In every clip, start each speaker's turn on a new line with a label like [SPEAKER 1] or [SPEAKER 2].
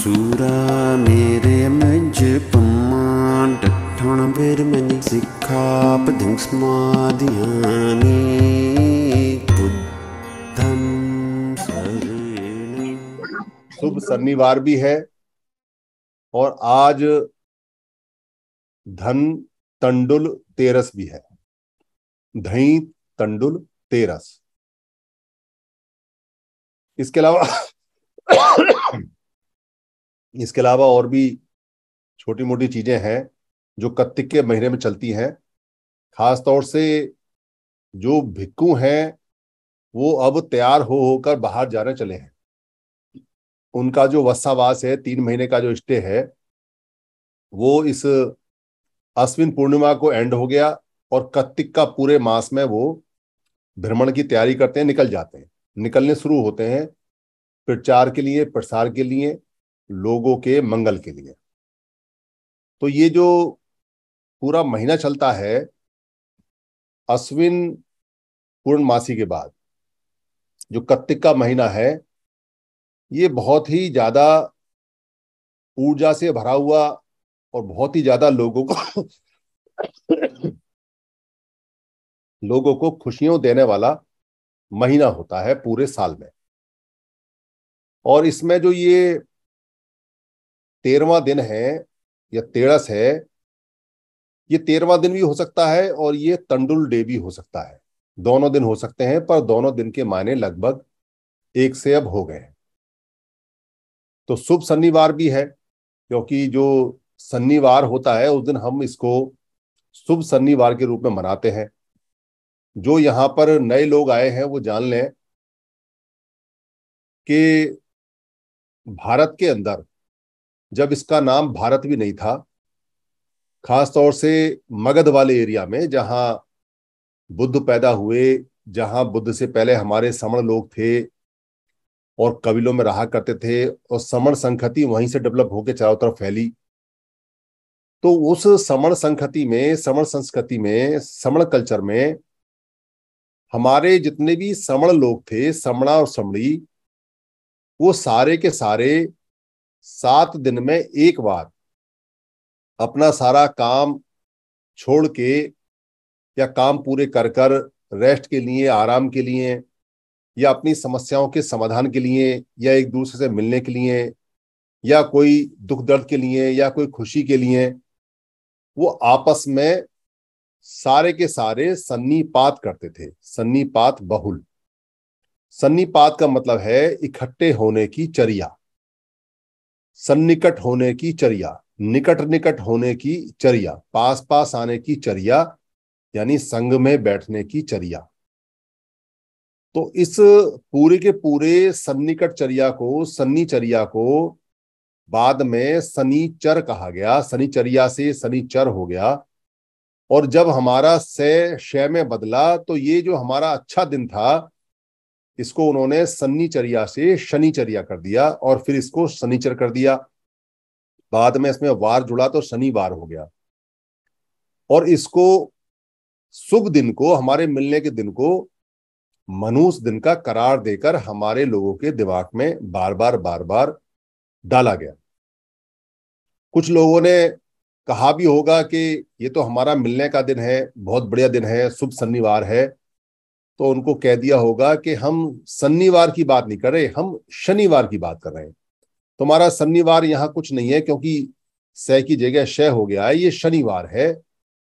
[SPEAKER 1] सूरा मेरे मज पमान ਡਠਣ ਬੇਰ ਮਨੀ ਸਿੱਖਾ ਪਦਿੰ ਸਮਾਧਿਆਨੀ ਬੁੱਧੰ
[SPEAKER 2] ਸਰਣ शुभ शनिवार भी है और आज धन तंडुल तेरस भी है धई तंडुल तेरस इसके अलावा इसके अलावा और भी छोटी मोटी चीज़ें हैं जो कत्तिक के महीने में चलती हैं खास तौर से जो भिक्कू हैं वो अब तैयार हो होकर बाहर जाने चले हैं उनका जो वस्सावास है तीन महीने का जो स्टे है वो इस अश्विन पूर्णिमा को एंड हो गया और कत्तिक का पूरे मास में वो भ्रमण की तैयारी करते हैं निकल जाते हैं निकलने शुरू होते हैं प्रचार के लिए प्रसार के लिए लोगों के मंगल के लिए तो ये जो पूरा महीना चलता है अश्विन पूर्णमासी के बाद जो कत्तिक का महीना है ये बहुत ही ज्यादा ऊर्जा से भरा हुआ और बहुत ही ज्यादा लोगों को लोगों को खुशियों देने वाला महीना होता है पूरे साल में और इसमें जो ये तेरवा दिन है या तेरस है ये तेरवा दिन भी हो सकता है और ये तंडुल डे भी हो सकता है दोनों दिन हो सकते हैं पर दोनों दिन के मायने लगभग एक से अब हो गए हैं तो शुभ शनिवार भी है क्योंकि जो शनिवार होता है उस दिन हम इसको शुभ शनिवार के रूप में मनाते हैं जो यहां पर नए लोग आए हैं वो जान लें कि भारत के अंदर जब इसका नाम भारत भी नहीं था खास तौर से मगध वाले एरिया में जहाँ बुद्ध पैदा हुए जहाँ बुद्ध से पहले हमारे समण लोग थे और कबीलों में रहा करते थे और समण संखति वहीं से डेवलप होकर चारों तरफ फैली तो उस समण संखति में समण संस्कृति में समण कल्चर में हमारे जितने भी समण लोग थे समणा और समणी वो सारे के सारे सात दिन में एक बार अपना सारा काम छोड़ के या काम पूरे कर कर रेस्ट के लिए आराम के लिए या अपनी समस्याओं के समाधान के लिए या एक दूसरे से मिलने के लिए या कोई दुख दर्द के लिए या कोई खुशी के लिए वो आपस में सारे के सारे सन्नीपात करते थे सन्नीपात बहुल सन्नीपात का मतलब है इकट्ठे होने की चर्या सन्निकट होने की चर्या निकट निकट होने की चर्या पास पास आने की चर्या यानी संघ में बैठने की चर्या तो इस पूरे के पूरे सन्निकट चर्या को चर्या को बाद में सनीचर कहा गया शनिचर्या से सनीचर हो गया और जब हमारा से शय में बदला तो ये जो हमारा अच्छा दिन था इसको उन्होंने सन्नीचर्या से शनिचर्या कर दिया और फिर इसको शनिचर कर दिया बाद में इसमें वार जुड़ा तो शनिवार हो गया और इसको शुभ दिन को हमारे मिलने के दिन को मनुष दिन का करार देकर हमारे लोगों के दिमाग में बार बार बार बार डाला गया कुछ लोगों ने कहा भी होगा कि ये तो हमारा मिलने का दिन है बहुत बढ़िया दिन है शुभ शनिवार है तो उनको कह दिया होगा कि हम शनिवार की बात नहीं कर रहे हम शनिवार की बात कर रहे हैं तुम्हारा शनिवार यहाँ कुछ नहीं है क्योंकि सह की जगह शय हो गया है ये शनिवार है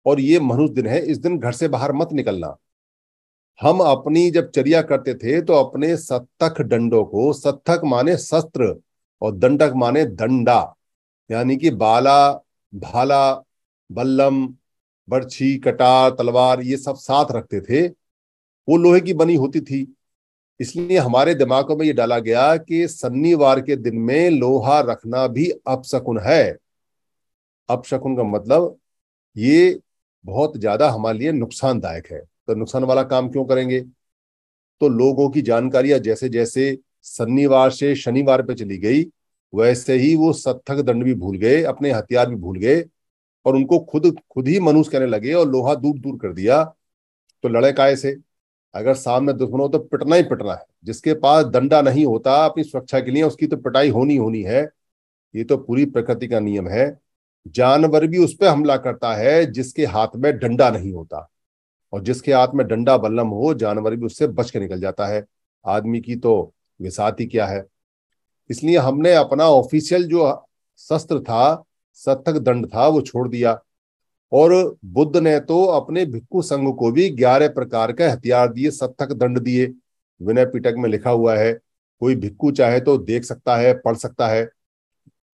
[SPEAKER 2] और ये मनुष्य दिन है इस दिन घर से बाहर मत निकलना हम अपनी जब चर्या करते थे तो अपने सत्तक डंडों को सत्तक माने शस्त्र और दंडक माने दंडा यानी कि बाला भाला बल्लम बर्छी कटार तलवार ये सब साथ रखते थे वो लोहे की बनी होती थी इसलिए हमारे दिमागों में ये डाला गया कि सन्नीवार के दिन में लोहा रखना भी अपशकुन है अपशकुन का मतलब ये बहुत ज्यादा हमारे लिए नुकसानदायक है तो नुकसान वाला काम क्यों करेंगे तो लोगों की जानकारियां जैसे जैसे शनिवार से शनिवार पे चली गई वैसे ही वो सत्थक दंड भी भूल गए अपने हथियार भी भूल गए और उनको खुद खुद ही मनुष्य कहने लगे और लोहा दूर दूर कर दिया तो लड़े काय से अगर सामने दुश्मन हो तो पिटना ही पिटना है जिसके पास दंडा नहीं होता अपनी सुरक्षा के लिए उसकी तो पिटाई होनी होनी है ये तो पूरी प्रकृति का नियम है जानवर भी उस पर हमला करता है जिसके हाथ में डंडा नहीं होता और जिसके हाथ में डंडा बल्लम हो जानवर भी उससे बच के निकल जाता है आदमी की तो विसात ही क्या है इसलिए हमने अपना ऑफिशियल जो शस्त्र था सत्थक दंड था वो छोड़ दिया और बुद्ध ने तो अपने भिक्खु संघ को भी ग्यारह प्रकार के हथियार दिए सत्थक दंड दिए विनय पिटक में लिखा हुआ है कोई भिक्खु चाहे तो देख सकता है पढ़ सकता है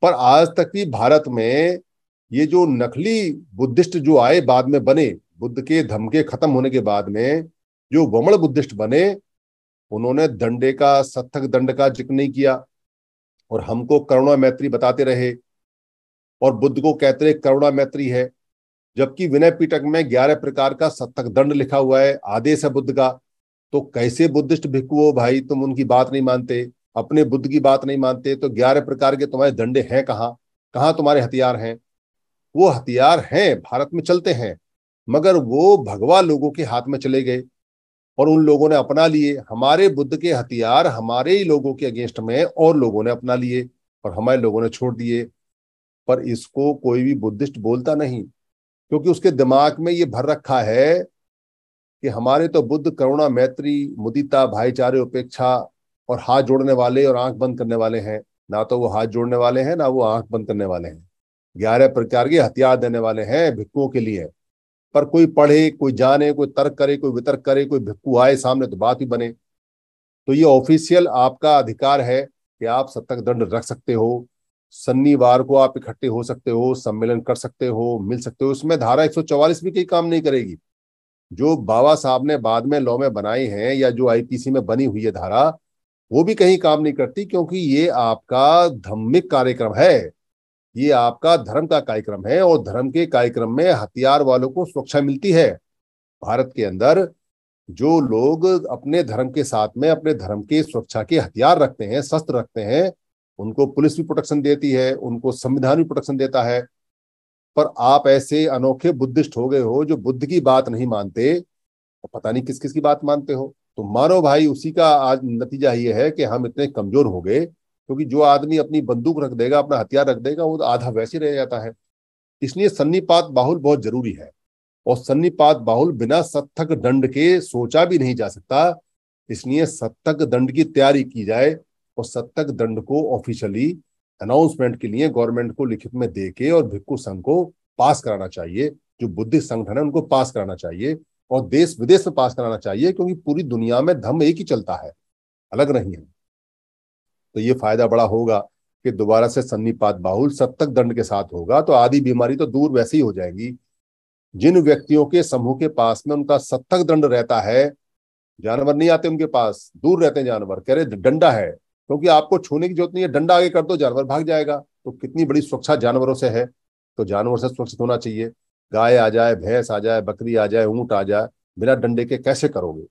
[SPEAKER 2] पर आज तक भी भारत में ये जो नकली बुद्धिस्ट जो आए बाद में बने बुद्ध के धमके खत्म होने के बाद में जो वमण बुद्धिस्ट बने उन्होंने दंडे का सत्थक दंड का जिक्र नहीं किया और हमको करुणा मैत्री बताते रहे और बुद्ध को कहते रहे करुणा मैत्री है जबकि विनय पीटक में ग्यारह प्रकार का सत्तक दंड लिखा हुआ है आदेश है बुद्ध का तो कैसे बुद्धिस्ट भिक्कु हो भाई तुम उनकी बात नहीं मानते अपने बुद्ध की बात नहीं मानते तो ग्यारह प्रकार के तुम्हारे दंडे हैं कहाँ कहाँ तुम्हारे हथियार हैं वो हथियार हैं भारत में चलते हैं मगर वो भगवा लोगों के हाथ में चले गए और उन लोगों ने अपना लिए हमारे बुद्ध के हथियार हमारे ही लोगों के अगेंस्ट में और लोगों ने अपना लिए और हमारे लोगों ने छोड़ दिए पर इसको कोई भी बुद्धिस्ट बोलता नहीं क्योंकि उसके दिमाग में ये भर रखा है कि हमारे तो बुद्ध करुणा मैत्री मुदिता भाईचारे उपेक्षा और हाथ जोड़ने वाले और आंख बंद करने वाले हैं ना तो वो हाथ जोड़ने वाले हैं ना वो आंख बंद करने वाले हैं ग्यारह प्रकार के हथियार देने वाले हैं भिक्कुओं के लिए पर कोई पढ़े कोई जाने कोई तर्क करे कोई वितर्क करे कोई भिक्कू आए सामने तो बात ही बने तो ये ऑफिशियल आपका अधिकार है कि आप सतर्क दंड रख सकते हो शनिवार को आप इकट्ठे हो सकते हो सम्मेलन कर सकते हो मिल सकते हो उसमें धारा 144 भी कई काम नहीं करेगी जो बाबा साहब ने बाद में लॉ में बनाए हैं या जो आईपीसी में बनी हुई है धारा वो भी कहीं काम नहीं करती क्योंकि ये आपका धम्मिक कार्यक्रम है ये आपका धर्म का कार्यक्रम है और धर्म के कार्यक्रम में हथियार वालों को सुरक्षा मिलती है भारत के अंदर जो लोग अपने धर्म के साथ में अपने धर्म के सुरक्षा के हथियार रखते हैं शस्त्र रखते हैं उनको पुलिस भी प्रोटेक्शन देती है उनको संविधान भी प्रोटेक्शन देता है पर आप ऐसे अनोखे बुद्धिस्ट हो गए हो जो बुद्ध की बात नहीं मानते तो पता नहीं किस किस की बात मानते हो तो मानो भाई उसी का आज नतीजा ये है कि हम इतने कमजोर हो गए क्योंकि जो आदमी अपनी बंदूक रख देगा अपना हथियार रख देगा वो आधा वैसे रह जाता है इसलिए सन्निपात बाहुल बहुत जरूरी है और सन्निपात बाहुल बिना सत्थक दंड के सोचा भी नहीं जा सकता इसलिए सत्थक दंड की तैयारी की जाए और सत्तक दंड को ऑफिशियली अनाउंसमेंट के लिए गवर्नमेंट को लिखित में देके और भिक्खु संघ को पास कराना चाहिए जो बुद्धिस्ट संगठन है उनको पास कराना चाहिए और देश विदेश में पास कराना चाहिए क्योंकि पूरी दुनिया में धम्म एक ही चलता है अलग नहीं है तो ये फायदा बड़ा होगा कि दोबारा से सन्नीपात बाहुल सत्तक दंड के साथ होगा तो आधी बीमारी तो दूर वैसे ही हो जाएगी जिन व्यक्तियों के समूह के पास में उनका सत्तक दंड रहता है जानवर नहीं आते उनके पास दूर रहते हैं जानवर कह रहे डंडा है क्योंकि आपको छूने की जरूरत नहीं है डंडा आगे कर दो जानवर भाग जाएगा तो कितनी बड़ी सुरक्षा जानवरों से है तो जानवर से सुरक्षित होना चाहिए गाय आ जाए भैंस आ जाए बकरी आ जाए ऊंट आ जाए बिना डंडे के कैसे करोगे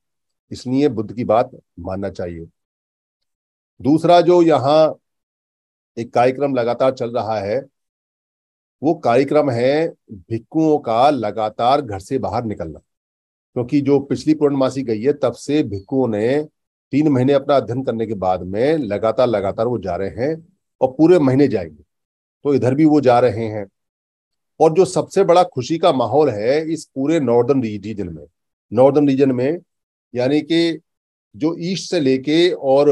[SPEAKER 2] इसलिए बुद्ध की बात मानना चाहिए दूसरा जो यहाँ एक कार्यक्रम लगातार चल रहा है वो कार्यक्रम है भिक्कुओं का लगातार घर से बाहर निकलना क्योंकि तो जो पिछली पूर्णमासी गई है तब से भिक्कुओं ने तीन महीने अपना अध्ययन करने के बाद में लगातार लगातार वो जा रहे हैं और पूरे महीने जाएंगे तो इधर भी वो जा रहे हैं और जो सबसे बड़ा खुशी का माहौल है इस पूरे नॉर्दर्न रीजन में नॉर्दर्न रीजन में यानी कि जो ईस्ट से लेके और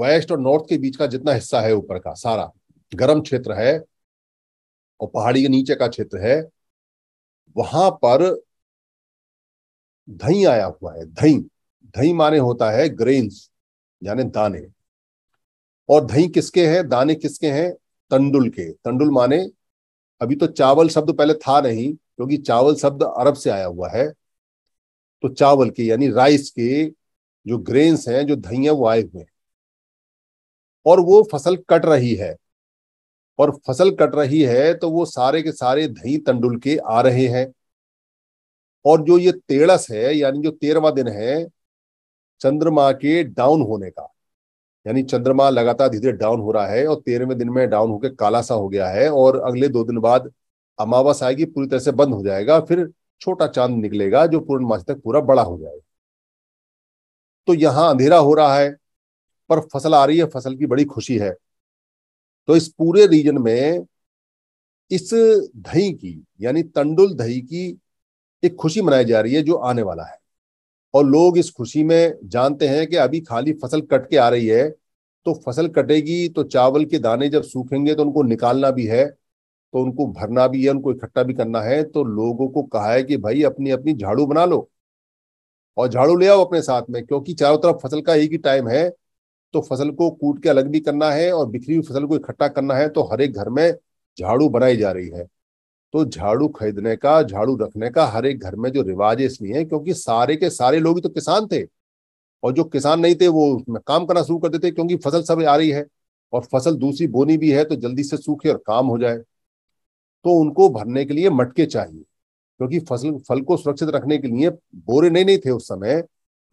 [SPEAKER 2] वेस्ट और नॉर्थ के बीच का जितना हिस्सा है ऊपर का सारा गर्म क्षेत्र है और पहाड़ी के नीचे का क्षेत्र है वहां पर धई आया हुआ है धई दही माने होता है ग्रेन्स यानी दाने और दही किसके हैं दाने किसके हैं तंडुल के तंडुल माने अभी तो चावल शब्द पहले था नहीं क्योंकि चावल शब्द अरब से आया हुआ है तो चावल के यानी राइस के जो ग्रेन्स हैं जो दही है वो आए हुए हैं और वो फसल कट रही है और फसल कट रही है तो वो सारे के सारे दही तंडुल के आ रहे हैं और जो ये तेड़स है यानी जो तेरवा दिन है चंद्रमा के डाउन होने का यानी चंद्रमा लगातार धीरे धीरे डाउन हो रहा है और तेरहवें दिन में डाउन होकर काला सा हो गया है और अगले दो दिन बाद अमावस आएगी पूरी तरह से बंद हो जाएगा फिर छोटा चांद निकलेगा जो मास तक पूरा बड़ा हो जाएगा तो यहाँ अंधेरा हो रहा है पर फसल आ रही है फसल की बड़ी खुशी है तो इस पूरे रीजन में इस दही की यानी तंडुल दही की एक खुशी मनाई जा रही है जो आने वाला है और लोग इस खुशी में जानते हैं कि अभी खाली फसल कट के आ रही है तो फसल कटेगी तो चावल के दाने जब सूखेंगे तो उनको निकालना भी है तो उनको भरना भी है उनको इकट्ठा भी करना है तो लोगों को कहा है कि भाई अपनी अपनी झाड़ू बना लो और झाड़ू ले आओ अपने साथ में क्योंकि चारों तरफ फसल का एक ही टाइम है तो फसल को कूट के अलग भी करना है और बिखरी हुई फसल को इकट्ठा करना है तो हर एक घर में झाड़ू बनाई जा रही है तो झाड़ू खरीदने का झाड़ू रखने का हर एक घर में जो रिवाज है इसलिए है क्योंकि सारे के सारे लोग ही तो किसान थे और जो किसान नहीं थे वो उसमें काम करना शुरू कर देते क्योंकि फसल सब आ रही है और फसल दूसरी बोनी भी है तो जल्दी से सूखे और काम हो जाए तो उनको भरने के लिए मटके चाहिए क्योंकि फसल फल को सुरक्षित रखने के लिए बोरे नहीं नहीं थे उस समय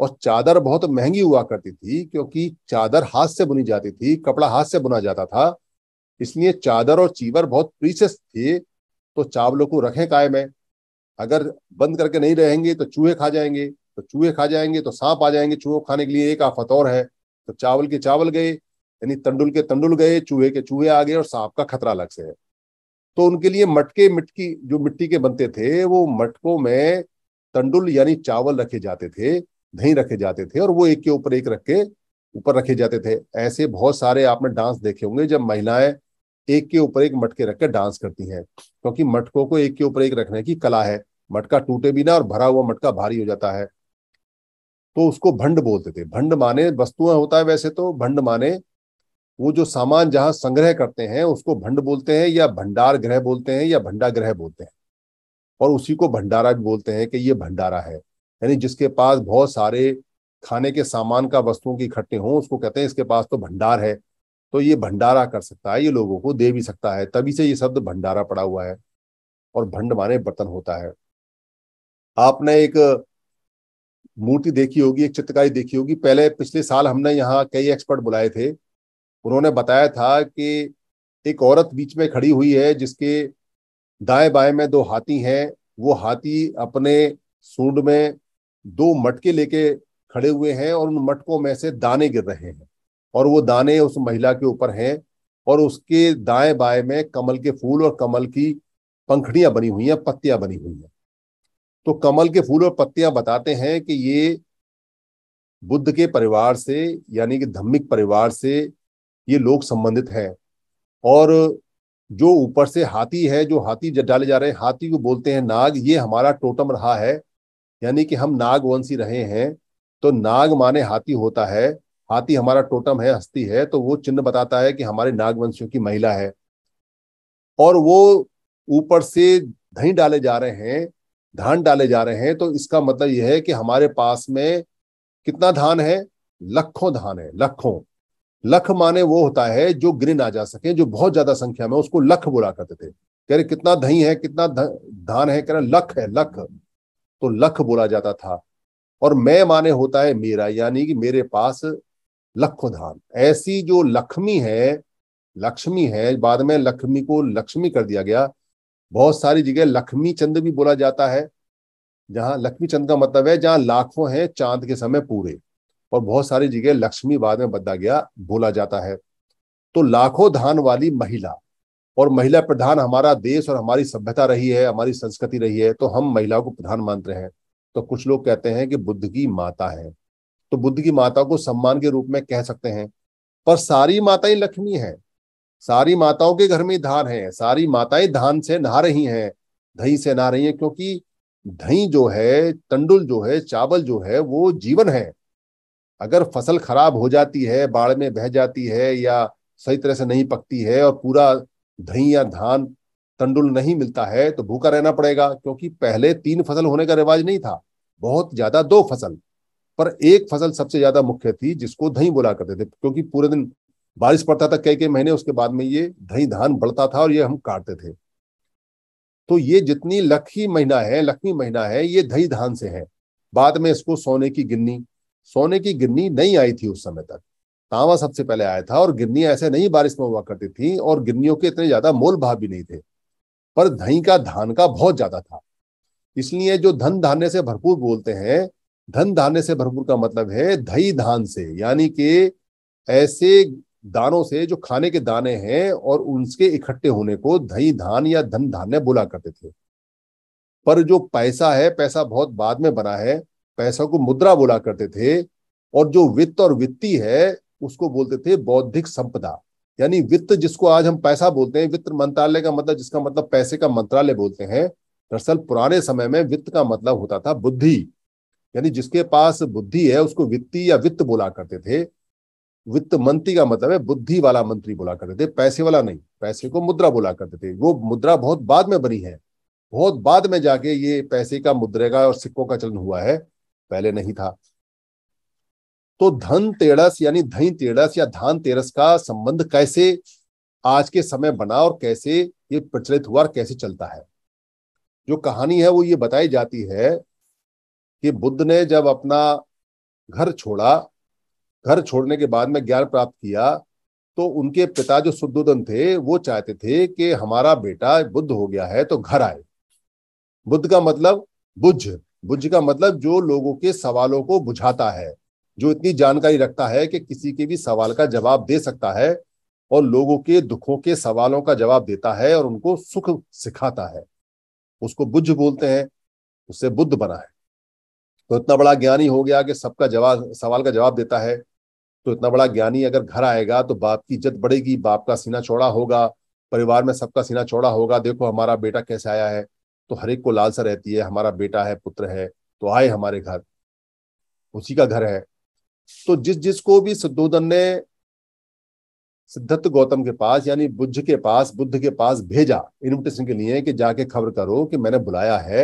[SPEAKER 2] और चादर बहुत महंगी हुआ करती थी क्योंकि चादर हाथ से बुनी जाती थी कपड़ा हाथ से बुना जाता था इसलिए चादर और चीवर बहुत प्रीशियस थे तो चावलों को रखें काय में अगर बंद करके नहीं रहेंगे तो चूहे खा जाएंगे तो चूहे खा जाएंगे तो सांप आ जाएंगे चूहों खाने के लिए एक आफत और है तो चावल के चावल गए यानी तंडुल के तंडुल गए चूहे के चूहे आ गए और सांप का खतरा अलग से है तो उनके लिए मटके मिटकी जो मिट्टी के बनते थे वो मटकों में तंडुल यानी चावल रखे जाते थे नहीं रखे जाते थे और वो एक के ऊपर एक रख के ऊपर रखे जाते थे ऐसे बहुत सारे आपने डांस देखे होंगे जब महिलाएं एक के ऊपर एक मटके रखकर डांस करती हैं क्योंकि मटकों को एक के ऊपर एक रखने की कला है मटका टूटे भी ना और भरा हुआ मटका भारी हो जाता है तो उसको भंड बोलते थे भंड माने वस्तुएं होता है वैसे तो भंड माने वो जो सामान जहां संग्रह करते हैं उसको भंड बोलते हैं या भंडार ग्रह बोलते हैं या भंडा ग्रह बोलते हैं और उसी को भंडारा भी बोलते हैं कि ये भंडारा है यानी जिसके पास बहुत सारे खाने के सामान का वस्तुओं की इकट्ठे हों उसको कहते हैं इसके पास तो भंडार है तो ये भंडारा कर सकता है ये लोगों को दे भी सकता है तभी से ये शब्द भंडारा पड़ा हुआ है और भंड माने बर्तन होता है आपने एक मूर्ति देखी होगी एक चित्रकारी देखी होगी पहले पिछले साल हमने यहाँ कई एक्सपर्ट बुलाए थे उन्होंने बताया था कि एक औरत बीच में खड़ी हुई है जिसके दाएं बाएं में दो हाथी हैं वो हाथी अपने सूंड में दो मटके लेके खड़े हुए हैं और उन मटकों में से दाने गिर रहे हैं और वो दाने उस महिला के ऊपर हैं और उसके दाएं बाएं में कमल के फूल और कमल की पंखड़ियां बनी हुई हैं पत्तियां बनी हुई हैं तो कमल के फूल और पत्तियां बताते हैं कि ये बुद्ध के परिवार से यानी कि धम्मिक परिवार से ये लोग संबंधित हैं और जो ऊपर से हाथी है जो हाथी डाले जा रहे हैं हाथी को बोलते हैं नाग ये हमारा टोटम रहा है यानी कि हम नागवंशी रहे हैं तो नाग माने हाथी होता है हाथी हमारा टोटम है हस्ती है तो वो चिन्ह बताता है कि हमारे नागवंशियों की महिला है और वो ऊपर से दही डाले जा रहे हैं धान डाले जा रहे हैं तो इसका मतलब यह है कि हमारे पास में कितना धान है लखों धान है लखों लख माने वो होता है जो गिर ना जा सके जो बहुत ज्यादा संख्या में उसको लख बोला करते थे कह रहे कितना दही है कितना धान है कह रहे लख है लख तो लख बोला जाता था और मैं माने होता है मेरा यानी कि मेरे पास लखो धाम ऐसी जो लक्ष्मी है लक्ष्मी है बाद में लक्ष्मी को लक्ष्मी कर दिया गया बहुत सारी जगह लक्ष्मी चंद भी बोला जाता है जहाँ लक्ष्मी चंद का मतलब है जहां लाखों हैं चांद के समय पूरे और बहुत सारी जगह लक्ष्मी बाद में बदला गया बोला जाता है तो लाखों धान वाली महिला और महिला प्रधान हमारा देश और हमारी सभ्यता रही है हमारी संस्कृति रही है तो हम महिलाओं को प्रधान मानते हैं तो कुछ लोग कहते हैं कि बुद्ध की माता है तो बुद्ध की माता को सम्मान के रूप में कह सकते हैं पर सारी माताएं लक्ष्मी हैं सारी माताओं के घर में धान है सारी माताएं धान से नहा रही हैं दही से नहा रही हैं क्योंकि दही जो है तंडुल जो है चावल जो है वो जीवन है अगर फसल खराब हो जाती है बाढ़ में बह जाती है या सही तरह से नहीं पकती है और पूरा दही या धान तंडुल नहीं मिलता है तो भूखा रहना पड़ेगा क्योंकि पहले तीन फसल होने का रिवाज नहीं था बहुत ज्यादा दो फसल पर एक फसल सबसे ज्यादा मुख्य थी जिसको दही बोला करते थे क्योंकि पूरे दिन बारिश पड़ता था कई कई महीने उसके बाद में ये दही धान बढ़ता था और ये हम काटते थे तो ये जितनी लखी महीना है लक्ष्मी महीना है ये दही धान से है बाद में इसको सोने की गिन्नी सोने की गिन्नी नहीं आई थी उस समय तक तांवा सबसे पहले आया था और गिन्नी ऐसे नहीं बारिश में हुआ करती थी और गिन्नियों के इतने ज्यादा मोल भाव भी नहीं थे पर दही का धान का बहुत ज्यादा था इसलिए जो धन धान्य से भरपूर बोलते हैं धन धान्य से भरपूर का मतलब है धई धान से यानी कि ऐसे दानों से जो खाने के दाने हैं और उनके इकट्ठे होने को धई धान या धन धान्य बोला करते थे पर जो पैसा है पैसा बहुत बाद में बना है पैसा को मुद्रा बोला करते थे और जो वित्त और वित्तीय है उसको बोलते थे बौद्धिक संपदा यानी वित्त जिसको आज हम पैसा बोलते हैं वित्त मंत्रालय का मतलब जिसका मतलब पैसे का मंत्रालय बोलते हैं दरअसल पुराने समय में वित्त का मतलब होता था बुद्धि यानी जिसके पास बुद्धि है उसको वित्तीय या वित्त बोला करते थे वित्त मंत्री का मतलब है बुद्धि वाला मंत्री बोला करते थे पैसे वाला नहीं पैसे को मुद्रा बोला करते थे वो मुद्रा बहुत बाद में बनी है बहुत बाद में जाके ये पैसे का मुद्रे का और सिक्कों का चलन हुआ है पहले नहीं था तो धन तेरस यानी धई तेरस या धान तेरस का संबंध कैसे आज के समय बना और कैसे ये प्रचलित हुआ और कैसे चलता है जो कहानी है वो ये बताई जाती है कि बुद्ध ने जब अपना घर छोड़ा घर छोड़ने के बाद में ज्ञान प्राप्त किया तो उनके पिता जो शुद्धोधन थे वो चाहते थे कि हमारा बेटा बुद्ध हो गया है तो घर आए बुद्ध का मतलब बुझ बुझ का मतलब जो लोगों के सवालों को बुझाता है जो इतनी जानकारी रखता है कि किसी के भी सवाल का जवाब दे सकता है और लोगों के दुखों के सवालों का जवाब देता है और उनको सुख सिखाता है उसको बुझ बोलते हैं उससे बुद्ध बना है तो इतना बड़ा ज्ञानी हो गया कि सबका जवाब सवाल का जवाब देता है तो इतना बड़ा ज्ञानी अगर घर आएगा तो बाप की इज्जत बढ़ेगी बाप का सीना चौड़ा होगा परिवार में सबका सीना चौड़ा होगा देखो हमारा बेटा कैसे आया है तो हर एक को लालसा रहती है हमारा बेटा है पुत्र है तो आए हमारे घर उसी का घर है तो जिस जिसको भी सिद्धोधन ने सिद्धत गौतम के पास यानी बुद्ध के पास बुद्ध के पास भेजा इन्विटेशन के लिए कि जाके खबर करो कि मैंने बुलाया है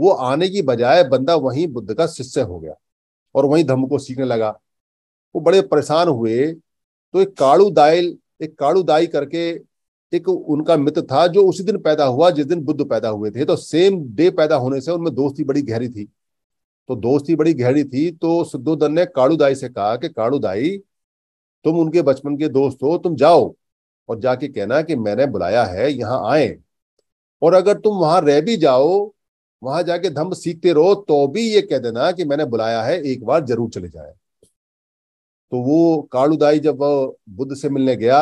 [SPEAKER 2] वो आने की बजाय बंदा वहीं बुद्ध का शिष्य हो गया और वहीं धम्म को सीखने लगा वो बड़े परेशान हुए तो एक काड़ू दाइल एक काड़ू दाई करके एक उनका मित्र था जो उसी दिन पैदा हुआ जिस दिन बुद्ध पैदा हुए थे तो सेम डे पैदा होने से उनमें दोस्ती बड़ी गहरी थी तो दोस्ती बड़ी गहरी थी तो सिद्धोदन ने काड़ूदाई से कहा कि काड़ूदाई तुम उनके बचपन के दोस्त हो तुम जाओ और जाके कहना कि मैंने बुलाया है यहाँ आए और अगर तुम वहां रह भी जाओ वहां जाके धम्म सीखते रहो तो भी ये कह देना कि मैंने बुलाया है एक बार जरूर चले जाए तो वो कालूदाई जब वो बुद्ध से मिलने गया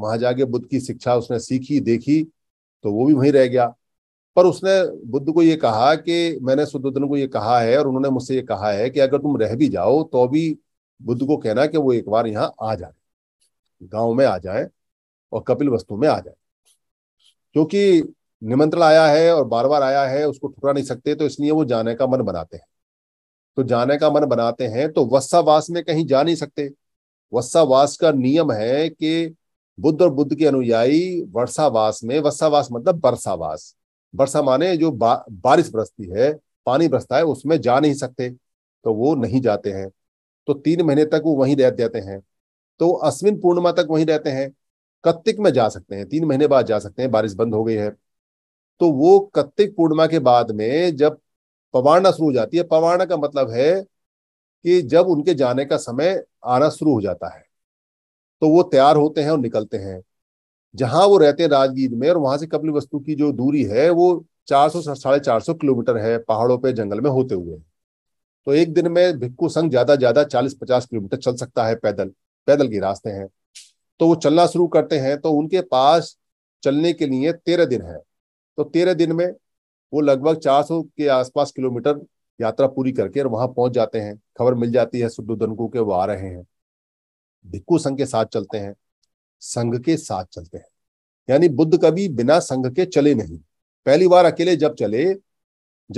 [SPEAKER 2] वहां जाके बुद्ध की शिक्षा उसने सीखी देखी तो वो भी वहीं रह गया पर उसने बुद्ध को ये कहा कि मैंने सुदुद्धन को ये कहा है और उन्होंने मुझसे ये कहा है कि अगर तुम रह भी जाओ तो भी बुद्ध को कहना कि वो एक बार यहाँ आ जाए गांव में आ जाए और कपिल वस्तु में आ जाए क्योंकि निमंत्रण आया है और बार बार आया है उसको ठुकरा नहीं सकते तो इसलिए वो जाने का मन बनाते हैं तो जाने का मन बनाते हैं तो वस्सावास में कहीं जा नहीं सकते वस्सावास का नियम है कि बुद्ध और बुद्ध के अनुयायी वर्षावास में वस्सावास मतलब बरसावास वर्षा माने जो बा, बारिश बरसती है पानी बरसता है उसमें जा नहीं सकते तो वो नहीं जाते हैं तो तीन महीने तक वो वहीं रह जाते हैं तो अश्विन पूर्णिमा तक वहीं रहते हैं कत्तिक में जा सकते हैं तीन महीने बाद जा सकते हैं बारिश बंद हो गई है तो वो कत्तिक पूर्णिमा के बाद में जब पवारणा शुरू हो जाती है पवारणा का मतलब है कि जब उनके जाने का समय आना शुरू हो जाता है तो वो तैयार होते हैं और निकलते हैं जहां वो रहते हैं राजगीर में और वहां से कपिल वस्तु की जो दूरी है वो चार सौ साढ़े चार सौ किलोमीटर है पहाड़ों पे जंगल में होते हुए तो एक दिन में भिक्कू संघ ज्यादा ज्यादा चालीस पचास किलोमीटर चल सकता है पैदल पैदल के रास्ते हैं तो वो चलना शुरू करते हैं तो उनके पास चलने के लिए तेरह दिन है तो तेरह दिन में वो लगभग चार सौ के आसपास किलोमीटर यात्रा पूरी करके और वहां पहुंच जाते हैं खबर मिल जाती है सुद्धोधन को के वो आ रहे हैं भिक्खु संघ के साथ चलते हैं संघ के साथ चलते हैं यानी बुद्ध कभी बिना संघ के चले नहीं पहली बार अकेले जब चले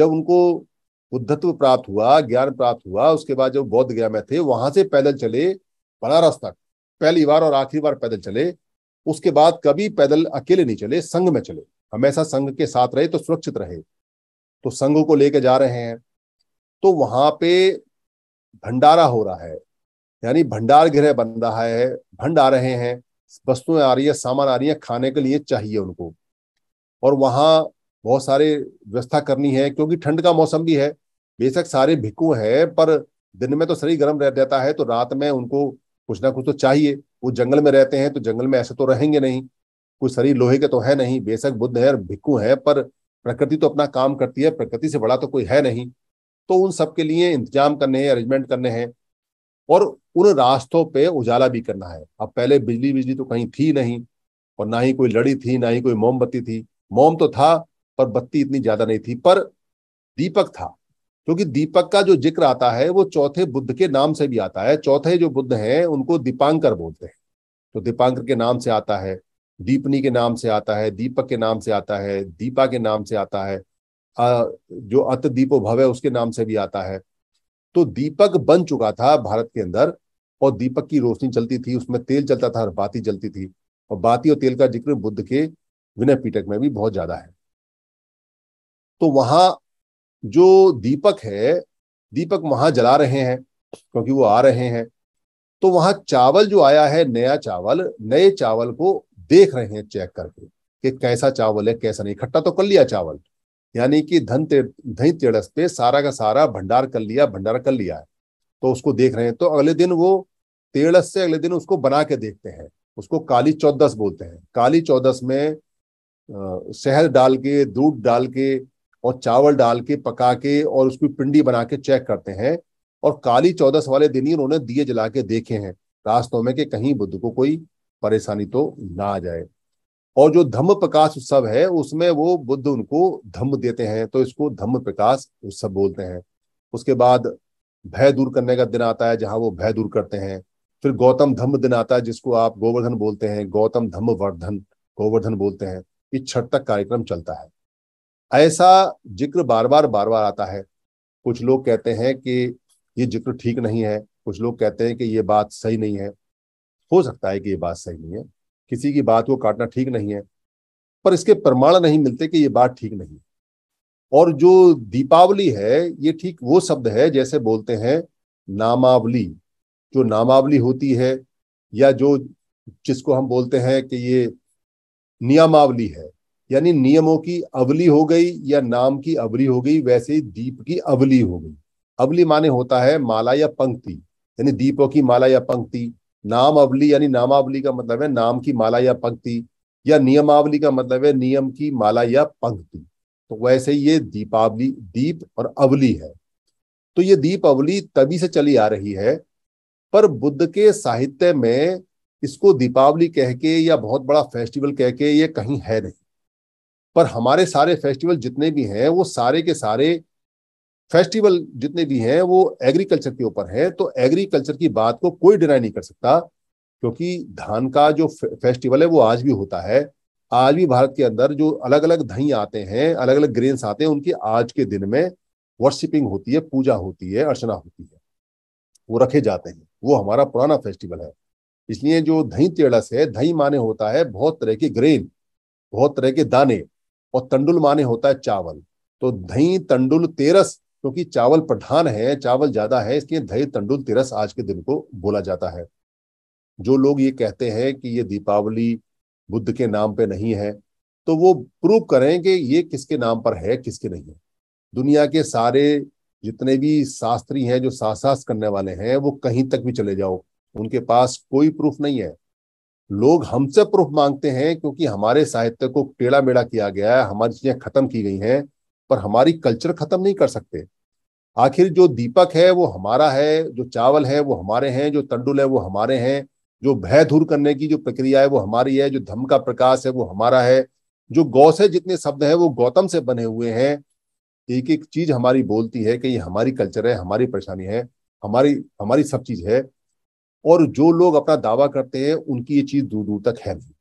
[SPEAKER 2] जब उनको बुद्धत्व प्राप्त हुआ ज्ञान प्राप्त हुआ उसके बाद जब बौद्ध गया में थे वहां से पैदल चले बनारस तक पहली बार और आखिरी बार पैदल चले उसके बाद कभी पैदल अकेले नहीं चले संघ में चले हमेशा संघ के साथ रहे तो सुरक्षित रहे तो संघ को लेके जा रहे हैं तो वहां पे भंडारा हो रहा है यानी भंडार गृह बन रहा है भंड आ रहे हैं वस्तुएं आ रही है सामान आ रही है खाने के लिए चाहिए उनको और वहां बहुत सारे व्यवस्था करनी है क्योंकि ठंड का मौसम भी है बेशक सारे भिक्कू है पर दिन में तो शरीर गर्म रह जाता है तो रात में उनको कुछ ना कुछ तो चाहिए वो जंगल में रहते हैं तो जंगल में ऐसे तो रहेंगे नहीं कोई शरीर लोहे के तो है नहीं बेशक बुद्ध है और भिक्खु है पर प्रकृति तो अपना काम करती है प्रकृति से बड़ा तो कोई है नहीं तो उन सब के लिए इंतजाम करने हैं अरेंजमेंट करने हैं और उन रास्तों पे उजाला भी करना है अब पहले बिजली बिजली तो कहीं थी नहीं और ना ही कोई लड़ी थी ना ही कोई मोमबत्ती थी मोम तो था पर बत्ती इतनी ज्यादा नहीं थी पर दीपक था क्योंकि दीपक का जो जिक्र आता है वो चौथे बुद्ध के नाम से भी आता है चौथे जो बुद्ध हैं उनको दीपांकर बोलते हैं तो दीपांकर के नाम से आता है दीपनी के नाम से आता है दीपक के नाम से आता है दीपा के नाम से आता है जो अत दीपो भव है उसके नाम से भी आता है तो दीपक बन चुका था भारत के अंदर और दीपक की रोशनी चलती थी उसमें तेल चलता था और बाती जलती थी और बाती और तेल का जिक्र बुद्ध के विनय पीटक में भी बहुत ज्यादा है तो वहां जो दीपक है दीपक वहां जला रहे हैं क्योंकि वो आ रहे हैं तो वहां चावल जो आया है नया चावल नए चावल को देख रहे हैं चेक करके कि कैसा चावल है कैसा नहीं इकट्ठा तो कर लिया चावल यानी कि धन ते, धन तेड़स पे सारा का सारा भंडार कर लिया भंडार कर लिया है तो उसको देख रहे हैं तो अगले दिन वो तेड़स से अगले दिन उसको बना के देखते हैं उसको काली चौदस बोलते हैं काली चौदस में शहद डाल के दूध डाल के और चावल डाल के पका के और उसकी पिंडी बना के चेक करते हैं और काली चौदस वाले दिन ही उन्होंने दिए जला के देखे हैं रास्तों में कि कहीं बुद्ध को कोई परेशानी तो ना आ जाए और जो धम्म प्रकाश उत्सव है उसमें वो बुद्ध उनको धम्म देते हैं तो इसको धम्म प्रकाश उत्सव बोलते हैं उसके बाद भय दूर करने का दिन आता है जहाँ वो भय दूर करते हैं फिर गौतम धम्म दिन आता है जिसको आप गोवर्धन बोलते हैं गौतम धम्म वर्धन गोवर्धन बोलते हैं इस छठ तक कार्यक्रम चलता है ऐसा जिक्र बार बार बार बार आता है कुछ लोग कहते हैं कि ये जिक्र ठीक नहीं है कुछ लोग कहते हैं कि ये बात सही नहीं है हो सकता है कि ये बात सही नहीं है किसी की बात को काटना ठीक नहीं है पर इसके प्रमाण नहीं मिलते कि ये बात ठीक नहीं और जो दीपावली है ये ठीक वो शब्द है जैसे बोलते हैं नामावली जो नामावली होती है या जो जिसको हम बोलते हैं कि ये नियमावली है यानी नियमों की अवली हो गई या नाम की अवली हो गई वैसे ही दीप की अवली हो गई अवली माने होता है माला या पंक्ति यानी दीपों की माला या पंक्ति नामावली यानी नामावली का मतलब है नाम की माला या पंक्ति या नियमावली का मतलब है नियम की माला या पंक्ति तो वैसे ये दीपावली दीप और अवली है तो ये दीप अवली तभी से चली आ रही है पर बुद्ध के साहित्य में इसको दीपावली कह के या बहुत बड़ा फेस्टिवल कह के ये कहीं है नहीं पर हमारे सारे फेस्टिवल जितने भी हैं वो सारे के सारे फेस्टिवल जितने भी हैं वो एग्रीकल्चर के ऊपर है तो एग्रीकल्चर की बात को कोई डिनाई नहीं कर सकता क्योंकि धान का जो फेस्टिवल है वो आज भी होता है आज भी भारत के अंदर जो अलग अलग धई आते हैं अलग अलग ग्रेन्स आते हैं उनकी आज के दिन में वर्शिपिंग होती है पूजा होती है अर्चना होती है वो रखे जाते हैं वो हमारा पुराना फेस्टिवल है इसलिए जो धई तेड़स है धई माने होता है बहुत तरह के ग्रेन बहुत तरह के दाने और तंडुल माने होता है चावल तो धई तंडुल तेरस क्योंकि तो चावल प्रधान है चावल ज्यादा है इसलिए धैर्य तंडुल तिरस आज के दिन को बोला जाता है जो लोग ये कहते हैं कि ये दीपावली बुद्ध के नाम पे नहीं है तो वो प्रूव करें कि ये किसके नाम पर है किसके नहीं है दुनिया के सारे जितने भी शास्त्री हैं जो सासास करने वाले हैं वो कहीं तक भी चले जाओ उनके पास कोई प्रूफ नहीं है लोग हमसे प्रूफ मांगते हैं क्योंकि हमारे साहित्य को टेढ़ा मेढ़ा किया गया है हमारी चीजें खत्म की गई हैं पर हमारी कल्चर खत्म नहीं कर सकते आखिर जो दीपक है वो हमारा है जो चावल है वो हमारे हैं जो तंडुल है वो हमारे हैं जो भय दूर करने की जो प्रक्रिया है वो हमारी है जो धम का प्रकाश है वो हमारा है जो गौ से जितने शब्द हैं वो गौतम से बने हुए हैं एक एक चीज हमारी बोलती है कि ये हमारी कल्चर है हमारी परेशानी है हमारी हमारी सब चीज है और जो लोग अपना दावा करते हैं उनकी ये चीज दूर दूर तक है नहीं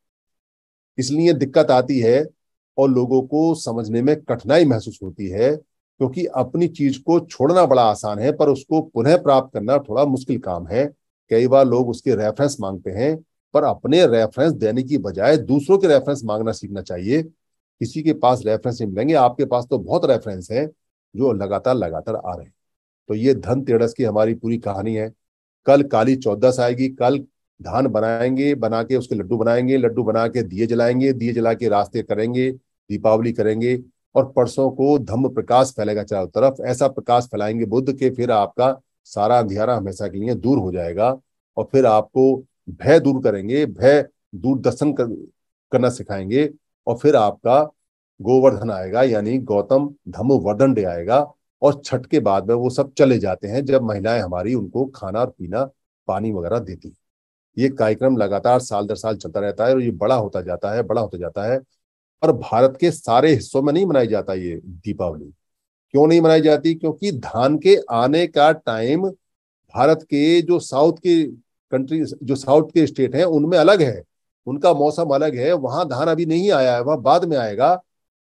[SPEAKER 2] इसलिए दिक्कत आती है और लोगों को समझने में कठिनाई महसूस होती है क्योंकि अपनी चीज को छोड़ना बड़ा आसान है पर उसको पुनः प्राप्त करना थोड़ा मुश्किल काम है कई बार लोग उसके रेफरेंस मांगते हैं पर अपने रेफरेंस देने की बजाय दूसरों के रेफरेंस मांगना सीखना चाहिए किसी के पास रेफरेंस नहीं मिलेंगे आपके पास तो बहुत रेफरेंस है जो लगातार लगातार आ रहे हैं तो ये धन तेरस की हमारी पूरी कहानी है कल काली चौदस आएगी कल धान बनाएंगे बना के उसके लड्डू बनाएंगे लड्डू बना के दिए जलाएंगे दिए जला के रास्ते करेंगे दीपावली करेंगे और परसों को धम्म प्रकाश फैलेगा चारों तरफ ऐसा प्रकाश फैलाएंगे बुद्ध के फिर आपका सारा अंधियारा हमेशा के लिए दूर हो जाएगा और फिर आपको भय दूर करेंगे भय दूरदर्शन कर, करना सिखाएंगे और फिर आपका गोवर्धन आएगा यानी गौतम धम्म वर्धन डे आएगा और छठ के बाद में वो सब चले जाते हैं जब महिलाएं हमारी उनको खाना और पीना पानी वगैरह देती ये कार्यक्रम लगातार साल दर साल चलता रहता है और ये बड़ा होता जाता है बड़ा होता जाता है और भारत के सारे हिस्सों में नहीं मनाई जाता ये दीपावली क्यों नहीं मनाई जाती क्योंकि धान के आने का टाइम भारत के जो साउथ के कंट्री जो साउथ के स्टेट हैं उनमें अलग है उनका मौसम अलग है वहां धान अभी नहीं आया है वहां बाद में आएगा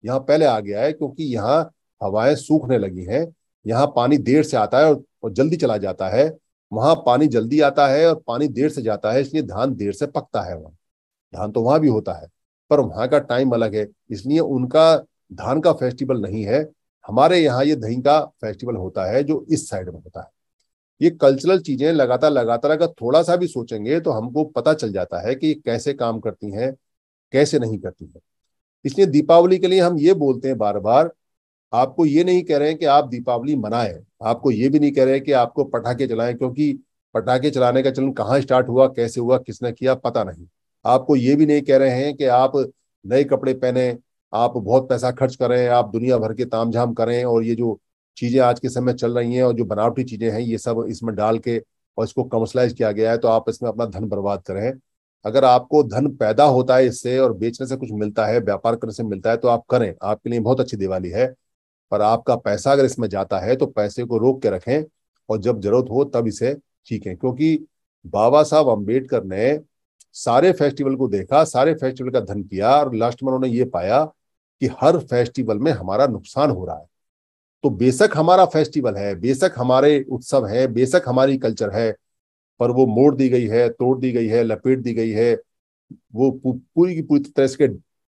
[SPEAKER 2] यहाँ पहले आ गया है क्योंकि यहाँ हवाएं सूखने लगी हैं यहाँ पानी देर से आता है और जल्दी चला जाता है वहां पानी जल्दी आता है और पानी देर से जाता है इसलिए धान देर से पकता है वहां धान तो वहां भी होता है पर वहां का टाइम अलग है इसलिए उनका धान का फेस्टिवल नहीं है हमारे यहाँ ये दही का फेस्टिवल होता है जो इस साइड में होता है ये कल्चरल चीजें लगातार लगातार अगर थोड़ा सा भी सोचेंगे तो हमको पता चल जाता है कि ये कैसे काम करती हैं कैसे नहीं करती हैं इसलिए दीपावली के लिए हम ये बोलते हैं बार बार आपको ये नहीं कह रहे हैं कि आप दीपावली मनाएं आपको ये भी नहीं कह रहे हैं कि आपको पटाखे चलाएं क्योंकि पटाखे चलाने का चलन कहाँ स्टार्ट हुआ कैसे हुआ किसने किया पता नहीं आपको ये भी नहीं कह रहे हैं कि आप नए कपड़े पहने आप बहुत पैसा खर्च करें आप दुनिया भर के ताम झाम करें और ये जो चीज़ें आज के समय चल रही हैं और जो बनावटी चीज़ें हैं ये सब इसमें डाल के और इसको कमर्शलाइज किया गया है तो आप इसमें अपना धन बर्बाद करें अगर आपको धन पैदा होता है इससे और बेचने से कुछ मिलता है व्यापार करने से मिलता है तो आप करें आपके लिए बहुत अच्छी दिवाली है पर आपका पैसा अगर इसमें जाता है तो पैसे को रोक के रखें और जब जरूरत हो तब इसे चीखें क्योंकि बाबा साहब अम्बेडकर ने सारे फेस्टिवल को देखा सारे फेस्टिवल का धन किया और लास्ट में उन्होंने ये पाया कि हर फेस्टिवल में हमारा नुकसान हो रहा है तो बेशक हमारा फेस्टिवल है बेशक हमारे उत्सव है बेशक हमारी कल्चर है पर वो मोड़ दी गई है तोड़ दी गई है लपेट दी गई है वो पूरी की पूरी तरह से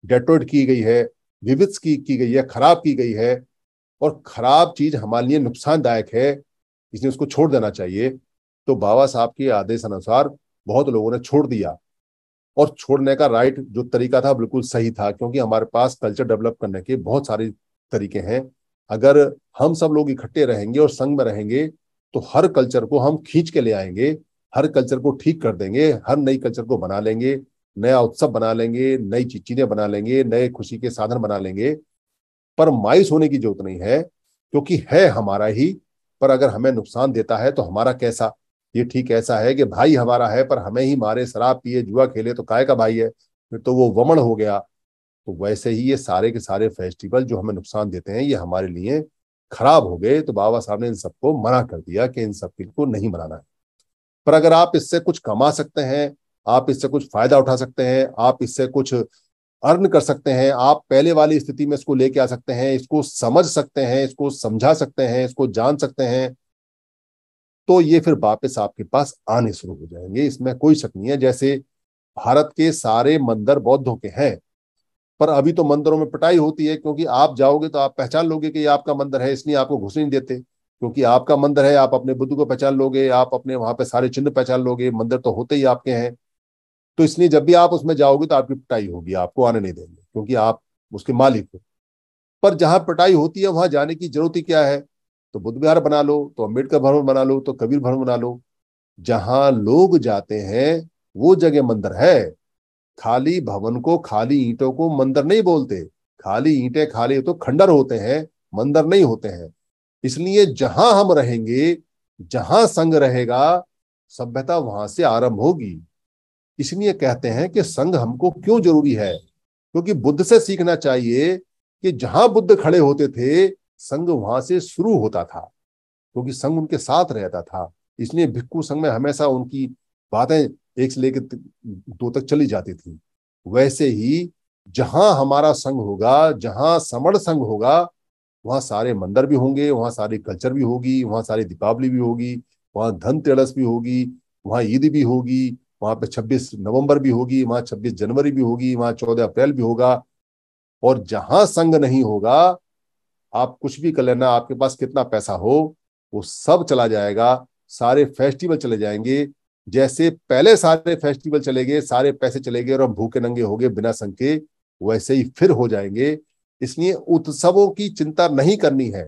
[SPEAKER 2] डेटोरेट की गई है विविध की, की गई है खराब की गई है और खराब चीज हमारे लिए नुकसानदायक है इसलिए उसको छोड़ देना चाहिए तो बाबा साहब के आदेश अनुसार बहुत लोगों ने छोड़ दिया और छोड़ने का राइट जो तरीका था बिल्कुल सही था क्योंकि हमारे पास कल्चर डेवलप करने के बहुत सारे तरीके हैं अगर हम सब लोग इकट्ठे रहेंगे और संग में रहेंगे तो हर कल्चर को हम खींच के ले आएंगे हर कल्चर को ठीक कर देंगे हर नई कल्चर को बना लेंगे नया उत्सव बना लेंगे नई चीजें बना लेंगे नए खुशी के साधन बना लेंगे पर मायूस होने की जरूरत नहीं है क्योंकि है हमारा ही पर अगर हमें नुकसान देता है तो हमारा कैसा ये ठीक ऐसा है कि भाई हमारा है पर हमें ही मारे शराब पिए जुआ खेले तो काय का भाई है फिर तो वो वमण हो गया तो वैसे ही ये सारे के सारे फेस्टिवल जो हमें नुकसान देते हैं ये हमारे लिए खराब हो गए तो बाबा साहब ने इन सबको मना कर दिया कि इन सब को नहीं मनाना है पर अगर आप इससे कुछ कमा सकते हैं आप इससे कुछ फायदा उठा सकते हैं आप इससे कुछ अर्न कर सकते हैं आप पहले वाली स्थिति में इसको लेके आ सकते हैं इसको समझ सकते हैं इसको समझा सकते हैं इसको जान सकते हैं तो ये फिर वापस आपके पास आने शुरू हो जाएंगे इसमें कोई शक नहीं है जैसे भारत के सारे मंदिर बौद्धों के हैं पर अभी तो मंदिरों में पिटाई होती है क्योंकि आप जाओगे तो आप पहचान लोगे कि ये आपका मंदिर है इसलिए आपको घुस नहीं देते क्योंकि आपका मंदिर है आप अपने बुद्ध को पहचान लोगे आप अपने वहां पे सारे चिन्ह पहचान लोगे मंदिर तो होते ही आपके हैं तो इसलिए जब भी आप उसमें जाओगे तो आपकी पिटाई होगी आपको आने नहीं देंगे क्योंकि आप उसके मालिक हो पर जहां पिटाई होती है वहां जाने की जरूरत ही क्या है तो बुद्ध विहार बना लो तो अम्बेडकर भवन बना लो तो कबीर भवन बना लो जहां लोग जाते हैं वो जगह मंदिर है खाली भवन को खाली ईंटों को मंदिर नहीं बोलते खाली ईंटे खाली तो खंडर होते हैं मंदिर नहीं होते हैं इसलिए जहां हम रहेंगे जहां संग रहेगा सभ्यता वहां से आरंभ होगी इसलिए कहते हैं कि संघ हमको क्यों जरूरी है क्योंकि बुद्ध से सीखना चाहिए कि जहां बुद्ध खड़े होते थे संघ वहां से शुरू होता था क्योंकि तो संघ उनके साथ रहता था इसलिए भिक्खु संघ में हमेशा उनकी बातें एक से लेकर दो तक चली जाती थी वैसे ही जहां हमारा संघ होगा जहां समण संघ होगा वहां सारे मंदिर भी होंगे वहां सारी कल्चर भी होगी वहां सारी दीपावली भी होगी वहां धनतेरस भी होगी वहां ईद भी होगी वहां पे 26 नवंबर भी होगी वहां 26 जनवरी भी होगी वहां 14 अप्रैल भी होगा और जहां संघ नहीं होगा आप कुछ भी कर लेना आपके पास कितना पैसा हो वो सब चला जाएगा सारे फेस्टिवल चले जाएंगे जैसे पहले सारे फेस्टिवल चले गए सारे पैसे चले गए और हम भूखे नंगे हो गए बिना संके वैसे ही फिर हो जाएंगे इसलिए उत्सवों की चिंता नहीं करनी है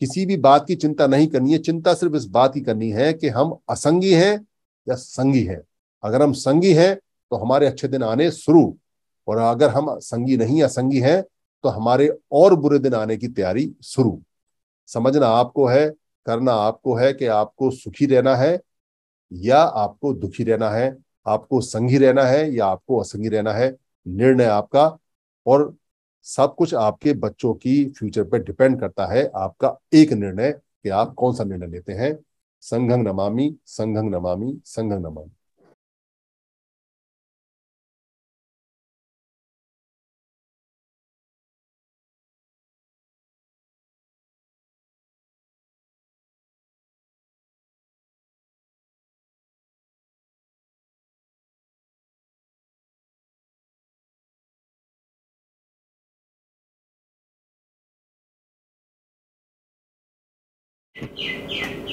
[SPEAKER 2] किसी भी बात की चिंता नहीं करनी है चिंता सिर्फ इस बात की करनी है कि हम असंगी हैं या संगी हैं अगर हम संगी हैं तो हमारे अच्छे दिन आने शुरू और अगर हम संगी नहीं असंगी हैं तो हमारे और बुरे दिन आने की तैयारी शुरू समझना आपको है करना आपको है कि आपको सुखी रहना है या आपको दुखी रहना है आपको संगी रहना है या आपको असंगी रहना है निर्णय आपका और सब कुछ आपके बच्चों की फ्यूचर पर डिपेंड करता है आपका एक निर्णय कि आप कौन सा निर्णय लेते हैं संघंग नमामी संघंग नमामी संघंग नमामी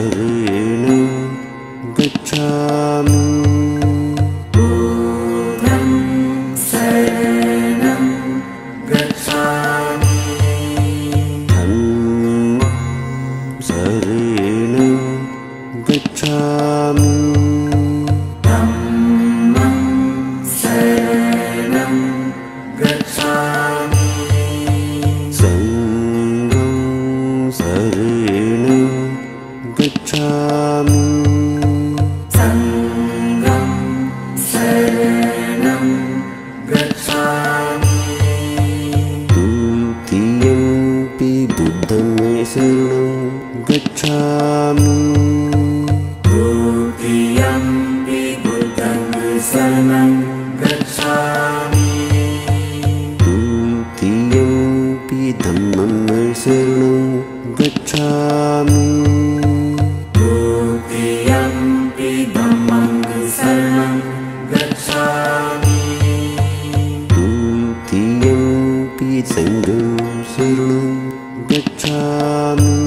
[SPEAKER 1] ीण गच्छामि Shanti